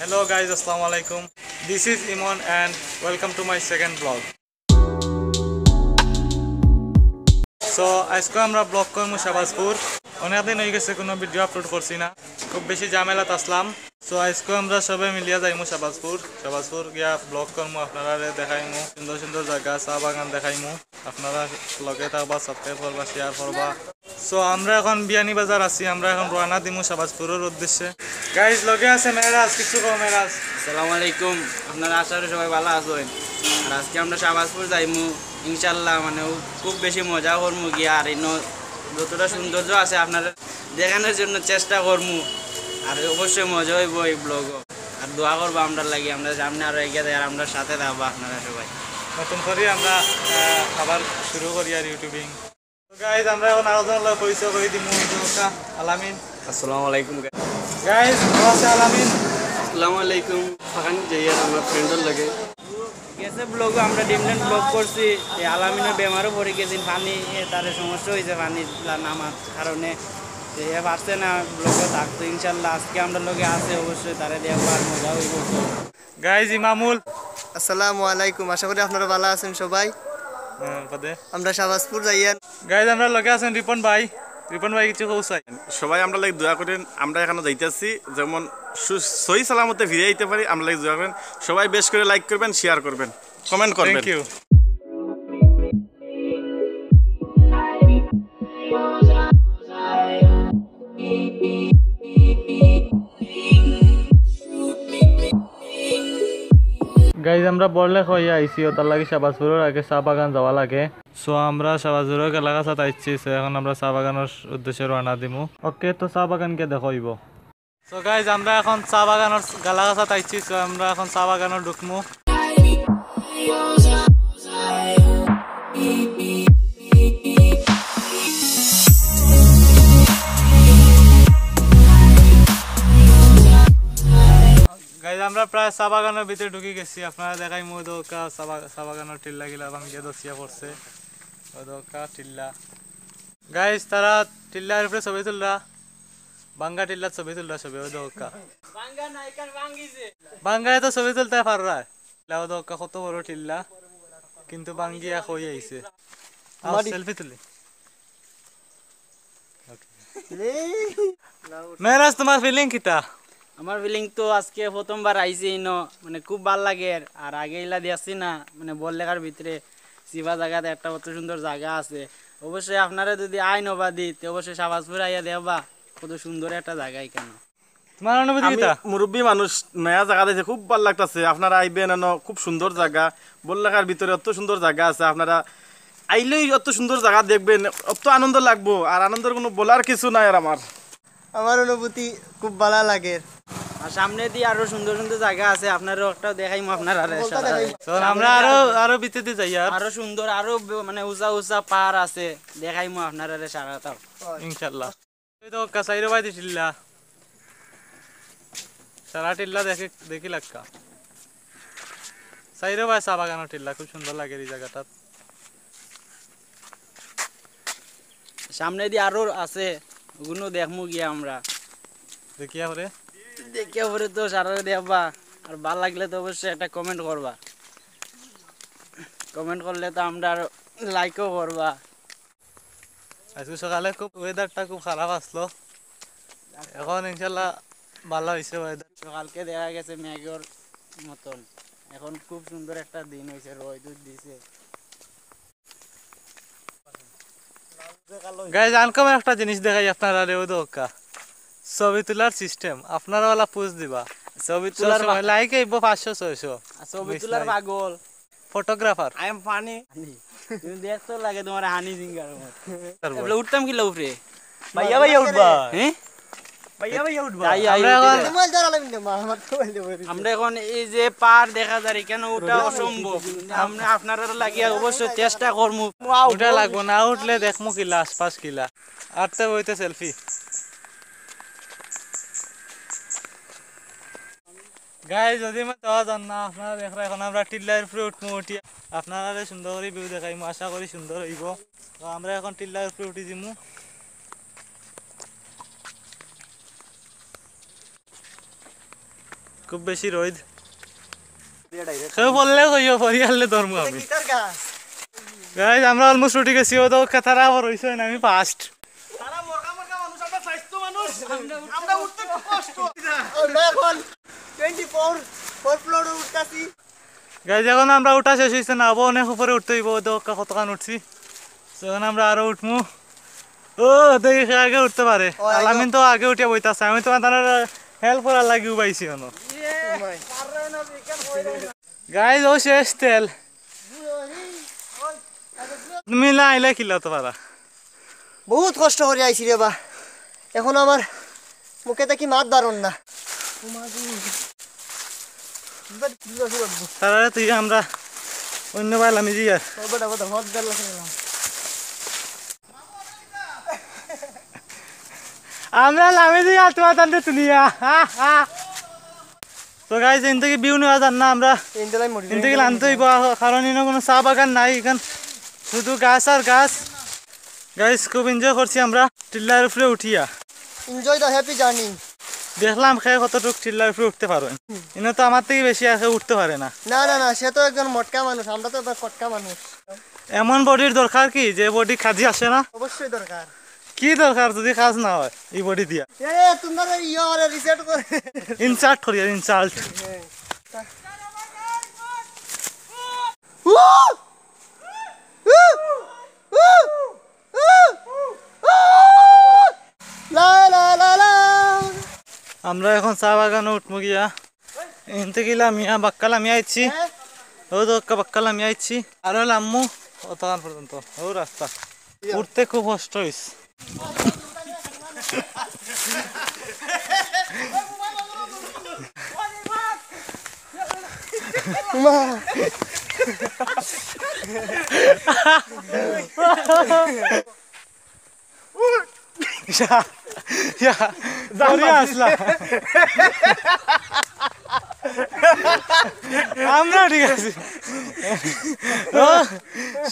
Hello guys আসসালামু আলাইকুম this is Emon and welcome to my second blog so আজকে আমরা ব্লগ করবো শাবাজপুর অনেকদিন হয়ে গেছে কোনো ভিডিও আপলোড করছি না খুব বেশি জামেলাত আসলাম সো আজকে আমরা সবাই মিলিয়া যাইমু শাবাজপুর শাবাজপুর গিয়া ব্লগ করমু আপনারা দেখাইমু সুন্দর সুন্দর জায়গা চা বাগান দেখাইমু আপনারা লগে থাকবা সাবস্ক্রাইব করবা শেয়ার করবা সো আমরা এখন বিয়ানি বাজার আছি আমরা এখন রোয়ানা দিমু সাবাজপুরের উদ্দেশ্যে গাইজ লগে আছে মেয়েরাজ কিছু কম মেয়েরাজ আসসালামু আলাইকুম আপনারা আশা সবাই ভালো আছেন আর আজকে আমরা সাবাজপুর যাইমু ইনশাল্লাহ মানে খুব বেশি মজা করমু গিয়া আর ইন যতটা সৌন্দর্য আছে আপনার দেখানোর জন্য চেষ্টা করমু আর অবশ্যই মজা হইব এই ব্লগও আর দোয়া করবো আমরা লাগি আমরা সামনে আরও এগিয়ে যাই আর আমরা সাথে থাকবো আপনারা সবাই নতুন করে আমরা খাবার শুরু করি আর ইউটিউবিং গাইজ আমরা এখন আলোচনা পরিচয় করে দিই আলামিন আসসালামু আলাইকুম গাইজ আলামিন আসসালামু আলাইকুম আমরা লাগে গেছে ব্লগ আমরা ডিমল্যান্ড ব্লগ করছি আলামিনের বেমারও পড়ে গেছে পানি তার সমস্যা হয়েছে পানি নামার কারণে এ পারছে না ব্লগে থাকতো ইনশাল্লাহ আজকে আমরা লোকে আছে অবশ্যই তারা দিয়ে আবার মজা হইব গাইজ ইমামুল আসসালামু আলাইকুম আশা করি আপনারা ভালো আছেন সবাই হ্যাঁ, আমরা সাবাসপুর যাইয়া গাইজ আমরা লগে আছেন রিপন ভাই রিপন ভাই কিছু কৌশাই সবাই আমরা লাগে দোয়া করেন আমরা এখানে যাইতেছি যেমন সহি সালামতে ফিরে আইতে পারি আমরা লাগে দোয়া করেন সবাই বেশ করে লাইক করবেন শেয়ার করবেন কমেন্ট করবেন থ্যাংক ইউ গাইজ আমরা বললে হইয়া আইসি ও তার লাগে শাহবাজপুরের আগে চা বাগান যাওয়া লাগে সো আমরা শাহবাজপুরের এলাকা সাথে আইছি এখন আমরা চা বাগানের উদ্দেশ্যে রওনা দিমু ওকে তো চা বাগানকে দেখাইব সো গাইজ আমরা এখন চা বাগানের গালাগাছা আইছি সো আমরা এখন চা বাগানের ঢুকমু আমরা প্রায় চা বাগানের ভিতরে ঢুকে গেছি আপনারা দেখাই মধুকা চা বাগানের টিল্লা গিলা ভাঙ্গিয়ে দোষিয়া পড়ছে মধুকা টিল্লা গাইস তারা টিল্লার উপরে ছবি তুলরা বাঙ্গা টিল্লার ছবি তুলরা ছবি ওদকা বাঙ্গায় তো ছবি তুলতে পাররা ওদকা কত বড় টিল্লা কিন্তু বাঙ্গি এক হয়ে আইছে সেলফি তুলি মেরাজ তোমার ফিলিং কিতা আমার ফিলিং তো আজকে প্রথমবার আইসি ইনো মানে খুব ভাল লাগে আর আগে ইলা দিয়েছি না মানে বল লেখার ভিতরে শিবা জায়গাতে একটা কত সুন্দর জায়গা আছে অবশ্যই আপনারা যদি আইন অবা তো অবশ্যই সাবাসপুর আইয়া দেবা কত সুন্দর একটা জায়গা কেন তোমার অনুভূতি মুরব্বী মানুষ নয়া জায়গা দিয়েছে খুব ভাল লাগতেছে আপনারা আইবেন এন খুব সুন্দর জায়গা বল লেখার ভিতরে অত সুন্দর জায়গা আছে আপনারা আইলেই অত সুন্দর জায়গা দেখবেন অত আনন্দ লাগবো আর আনন্দের কোনো বলার কিছু নাই আর আমার আমার অনুভূতি খুব ভালো লাগে সামনে দিয়ে আরো সুন্দর সুন্দর জায়গা আছে আপনারও একটা আপনার আর আমরা আরো আরো ভিতরে যাই আরো সুন্দর আরো মানে উঁচা উঁচা আছে আপনার সারাটাও তো কাসাইর ভাই সারা টিল্লা দেখে দেখি ভাই চা টিল্লা খুব সুন্দর লাগে এই জায়গাটা সামনে দিয়ে আরো আছে ওগুলো দেখমু গিয়া আমরা দেখিয়া দেখে পরে তো সারা দেবা আর লাগলে তো অবশ্যই একটা কমেন্ট করবা কমেন্ট করলে তো আমরা লাইকও করবা আজকে সকালে খুব ওয়েদারটা খুব খারাপ আসলো এখন ইনশাল্লাহ ভালো হয়েছে ওয়েদার সকালকে দেখা গেছে ম্যাগর মতন এখন খুব সুন্দর একটা দিন হয়েছে রোদ দিছে গাইজ আনকম একটা জিনিস দেখাই আপনার দোকা ছবি তোলার সিস্টেম আপনারা ওলা পোজ দিবা ছবি তোলার লাইক আইব 500 600 ছবি তোলার পাগল ফটোগ্রাফার আই এম ফানি তুমি দেখছো লাগে তোমার হানি সিঙ্গার মত উঠতাম কি উপরে ভাইয়া ভাইয়া উঠবা হ্যাঁ আমরা এখন এই যে পার দেখা যায় কেন ওটা অসম্ভব আমরা আপনারা লাগিয়া অবশ্য চেষ্টা করমু ওটা লাগবো না উঠলে দেখবো কিলা আশপাশ কিলা আটতে বইতে সেলফি গাই যদি মই এখন আমরা টিল্লার উপরে উঠবো উঠি আপনারা সুন্দর করে ভিউ দেখাইমু আশা করি সুন্দর হইব তো আমরা এখন টিল্লার উপরে উঠি দিমু খুব বেশি রোদ কেউ বললে কইও পরি আনলে আমি গাইজ আমরা অলমোস্ট উঠে গেছি ও তো কাতারা আবার আমি ফার্স্ট আমরা উঠতে কষ্ট আমরা এখন ফোর ফ্লোরে উঠতেছি গাইজ এখন আমরা উঠা শেষ হয়েছে না অনেক উপরে উঠতে হইব দোকা কতখান উঠছি সেখানে আমরা আরো উঠমু ও দেখি আগে উঠতে পারে আমি তো আগে উঠে বইতাছে আমি তোমার তার হেল্প করার লাগিও পাইছি কেন গাইজ ও শেষ তেল মিলা আইলে কিলা তো পারা বহুত কষ্ট করে আইছি রে বা এখন আমার মুকেতে কি মার দারণ না তোমরা সুন্দর কিছু সরারে তুই আমরা অন্য বাইল আমি দিয়া বড় বড় হদ গেল আমরা লামি দিয়া তুই আদানতে দুনিয়া তো গাইস ইনতেকে বিউনি আদার না আমরা ইনতেকে লান তো ই কারণ এর কোনো চা বাগান নাই ইকন শুধু ঘাস আর ঘাস গাইস খুব এনজয় করছি আমরা টিল্লার উপরে উঠিয়া এনজয় দ্য হ্যাপি জার্নি দেখলাম খেয়ে কতটুক টিল্লার উপরে উঠতে পারো এনে তো আমার থেকে বেশি আর উঠতে পারে না না না না সে তো একজন মটকা মানুষ আমরা তো কটকা মানুষ এমন বডির দরকার কি যে বডি খাজি আসে না অবশ্যই দরকার কি দরকার যদি কাজ না হয় এই বডি দিয়া এ তোমরা ইয়ারে রিসেট করে ইনসার্ট করি ইনসাল্ট ও ও ও আমরা এখন চা বাগানে উঠবো গিয়া এনতে গেলাম আমি বাক্কাল আমি আইছি ও তো বাক্কাল আমি আইছি আর হলো আম্মু পর্যন্ত ও রাস্তা উঠতে খুব কষ্ট হইস মা Ya. Ya. Zahmet asla. আমরা ঠিক আছি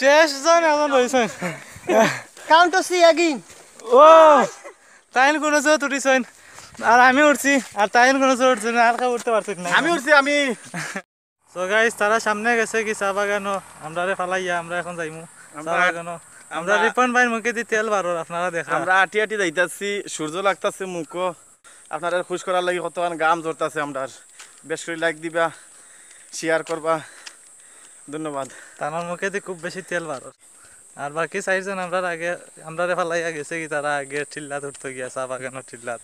শেষ জন এখন রয়েছেন কাউন্ট সি এগিন ও তাইন কোনো জোর উঠিছেন আর আমি উঠছি আর তাইন কোনো জোর উঠছে না আর কেউ উঠতে পারছি না আমি উঠছি আমি তো গাইস তারা সামনে গেছে কি চা বাগানো আমরা ফালাইয়া আমরা এখন যাইমু চা বাগানো আমরা রিপন ভাই মুখে দি তেল বারো আপনারা দেখেন আমরা আটি আটি যাইতেছি সূর্য লাগতাছে মুখ আপনারা খুশ করার লাগি কত গাম ধরতাছে আমরা বেশ করে লাইক দিবা শেয়ার করবা ধন্যবাদ তানার মুখে দিয়ে খুব বেশি তেল বারো আর বাকি চাইজন আমরা আগে আমরা ফালাইয়া গেছে কি তারা আগে ঠিল্লা ধরতে গিয়া চা বাগানের ঠিল্লা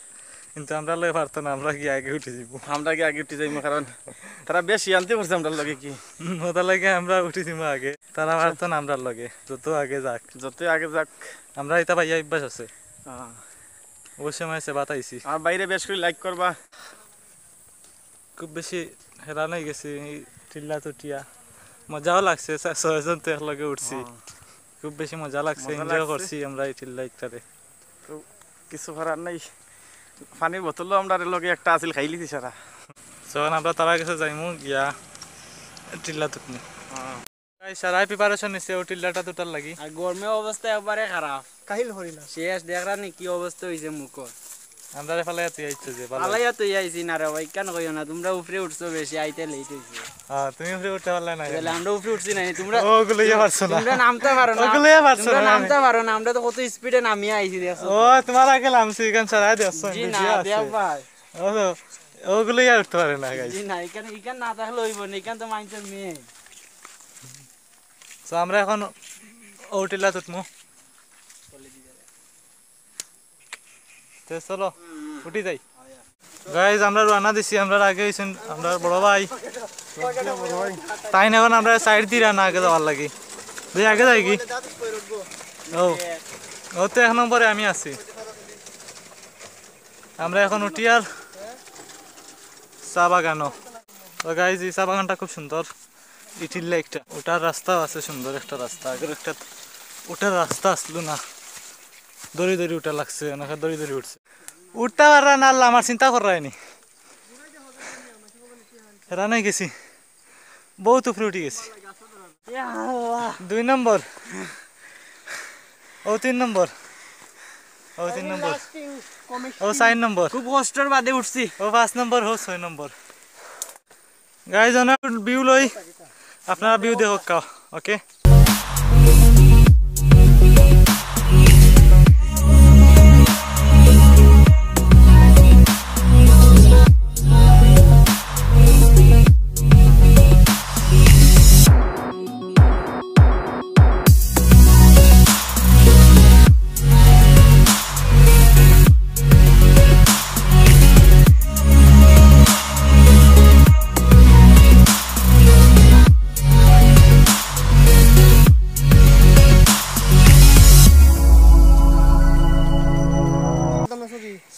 কিন্তু আমরা লগে পারতো না আমরা কি আগে উঠে যাবো আমরা কি আগে উঠে যাইবো কারণ তারা বেশি আনতে পারছে আমরা লগে কি ওদের লাগে আমরা উঠে যাবো আগে তারা পারতো না আমরা লগে যত আগে যাক যত আগে যাক আমরা এটা পাইয়া অভ্যাস আছে ওই সময় সে বাতাইছি আর বাইরে বেশ করে লাইক করবা খুব বেশি হেরা হয়ে গেছি টিল্লা টুটিয়া মজাও লাগছে ছয়জন তো একলগে উঠছি খুব বেশি মজা লাগছে এনজয় করছি আমরা এই টিল্লা ইত্যাদি কিছু হারার নাই পানির বোতলও আমরা লগে একটা আছিল খাইলি লিছি সারা যখন আমরা তারা কাছে যাইমু গিয়া টিল্লা তুকনি সারাই প্রিপারেশন নিছে ও টিল্লাটা দুটার লাগি আর গরমের অবস্থা একবারে খারাপ কাহিল হরিলা শেষ দেখরা নি কি অবস্থা হইছে মুখত আন্দারে ফালাইতে আইছো যে ফালাইতে আইছি না রে ভাই কেন কইও না তোমরা উপরে উঠছো বেশি আইতে লেট হইছে হ্যাঁ তুমি উপরে আমরা উপরে উঠছি না তোমরা এখন হোটেলে তুতমু চলো উঠি যাই গাইজ আমরা রান্না দিছি আমরা আগে হয়েছেন আমরা বড় ভাই তাই না এখন আমরা সাইড দিয়ে রান্না আগে যাওয়ার লাগি তুই আগে যাই কি ও ও তো এখন নম্বরে আমি আছি আমরা এখন উঠি আর চা বাগানও তো গাইজ এই চা বাগানটা খুব সুন্দর ইটিল্লা একটা ওটার রাস্তাও আছে সুন্দর একটা রাস্তা আগের একটা ওটার রাস্তা আসলো না দড়ি দড়ি উঠা লাগছে ওনাকে দড়ি দড়ি উঠছে উঠতে পারা না আল্লাহ আমার চিন্তা হয়নি রানাই গেছি বহুত উপরে উঠে গেছি দুই নম্বর ও তিন নম্বর ও তিন নম্বর ও চার নম্বর খুব কষ্টর বাদে উঠছি ও পাঁচ নম্বর হো ছয় নম্বর গাইজনের বিউ লই আপনারা বিউ দেখো ওকে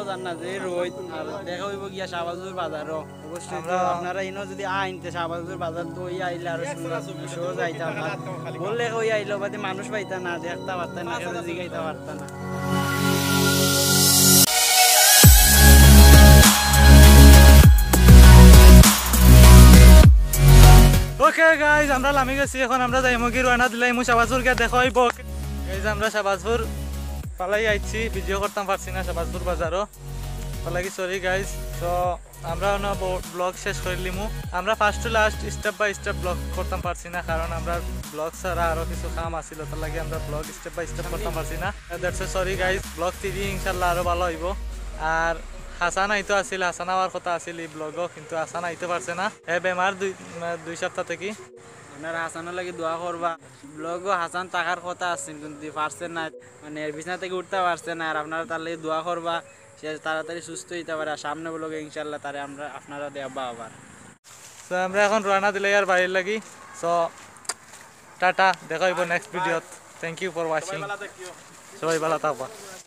আপনারাও জান না যে রোহিত আর দেখা হইব গিয়া শাহবাজুর বাজারও অবশ্যই আপনারা ইনো যদি আইনতে শাহবাজুর বাজার তো ওই আইলে আরো সুন্দর বললে ওই আইলো বাদে মানুষ পাইতা না দেখতে পারতা না জিগাইতে পারতা না আমরা লামি গেছি এখন আমরা যাইমো কি দিলাই দিলাইমু শাহবাজুর কে দেখো ওই আমরা শাহবাজপুর পালাই আইছি ভিডিও করতাম পারছি না সাবাজপুর বাজারও পালাগি সরি গাইজ তো আমরা না ব্লগ শেষ করে লিমু আমরা first to last step by step blog করতাম পারছি না কারণ আমরা ব্লগ ছাড়া আরও কিছু কাম আসিল তার লাগে আমরা ব্লগ স্টেপ বাই স্টেপ করতাম পারছি না দ্যাটস সরি গাইজ ব্লগ তিরি ইনশাল্লাহ আরও ভালো হইব আর হাসান আইতো আসিল হাসান আওয়ার কথা আসিল এই ব্লগও কিন্তু হাসান আইতে পারছে না এ বেমার দুই দুই সপ্তাহ থেকে আপনারা হাসানের লাগে দোয়া করবা ব্লগও হাসান টাকার কথা আসছেন কিন্তু পারছেন না মানে বিছনা থেকে উঠতে পারছেন না আর আপনারা তার লাগে দোয়া করবা সে তাড়াতাড়ি সুস্থ হইতে পারে আর সামনে ব্লগে ইনশাল্লাহ তারা আমরা আপনারা দেবা আবার তো আমরা এখন রানা দিলে আর বাড়ির লাগি সো টাটা দেখা হইব নেক্সট ভিডিওত থ্যাংক ইউ ফর ওয়াচিং সবাই ভালো থাকবা